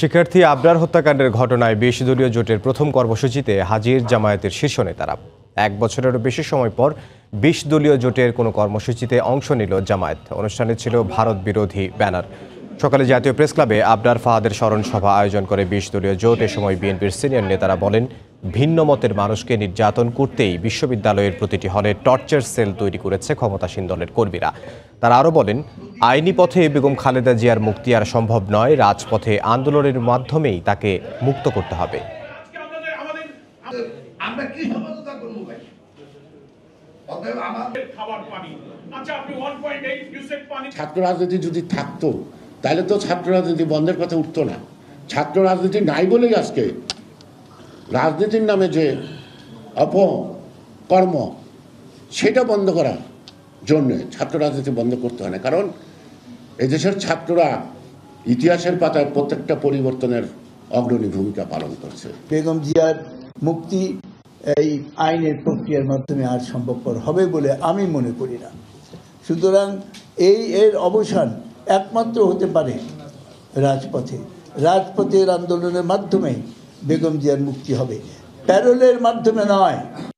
শিক্ষার্থী আবরার হত্যাকাণ্ডের ঘটনায় বিশ দলীয় জোটের প্রথম কর্মসূচিতে হাজির জামায়াতের শীর্ষ নেতারা এক বছরেরও বেশি সময় পর বিশ দলীয় জোটের কোনো কর্মসূচিতে অংশ নিল জামায়াত অনুষ্ঠানে ছিল ভারত বিরোধী ব্যানার সকালে জাতীয় প্রেস ক্লাবে আবরার ফাহাদের স্মরণ সভা আয়োজন করে বিশ দলীয় জোট এ সময় বিএনপির সিনিয়র নেতারা বলেন ভিন্ন মতের মানুষকে নির্যাতন করতেই বিশ্ববিদ্যালয়ের প্রতিটি হলে টর্চার সেল তৈরি করেছে ক্ষমতাসীন দলের কর্মীরা তারা আরও বলেন আইনি পথে বেগম খালেদা জিয়ার মুক্তি আর সম্ভব নয় রাজপথে আন্দোলনের মাধ্যমেই তাকে মুক্ত করতে হবে আচ্ছা, ছাত্র রাজনীতি যদি থাকতো তাহলে তো ছাত্র রাজনীতি বন্ধের পথে উঠতো না ছাত্র রাজনীতি নাই বলেই আজকে রাজনীতির নামে যে অপকর্ম সেটা বন্ধ করা জন্য ছাত্র রাজনীতি বন্ধ করতে হয় না কারণ এদেশের ছাত্ররা ইতিহাসের পাতায় প্রত্যেকটা পরিবর্তনের অগ্রণী ভূমিকা পালন করছে বেগম জিয়ার মুক্তি এই আইনের প্রক্রিয়ার মাধ্যমে আর সম্ভবপর হবে বলে আমি মনে করি না সুতরাং এই এর অবসান একমাত্র হতে পারে রাজপথে রাজপথের আন্দোলনের মাধ্যমে বেগম জিয়ার মুক্তি হবে প্যারোলের মাধ্যমে নয়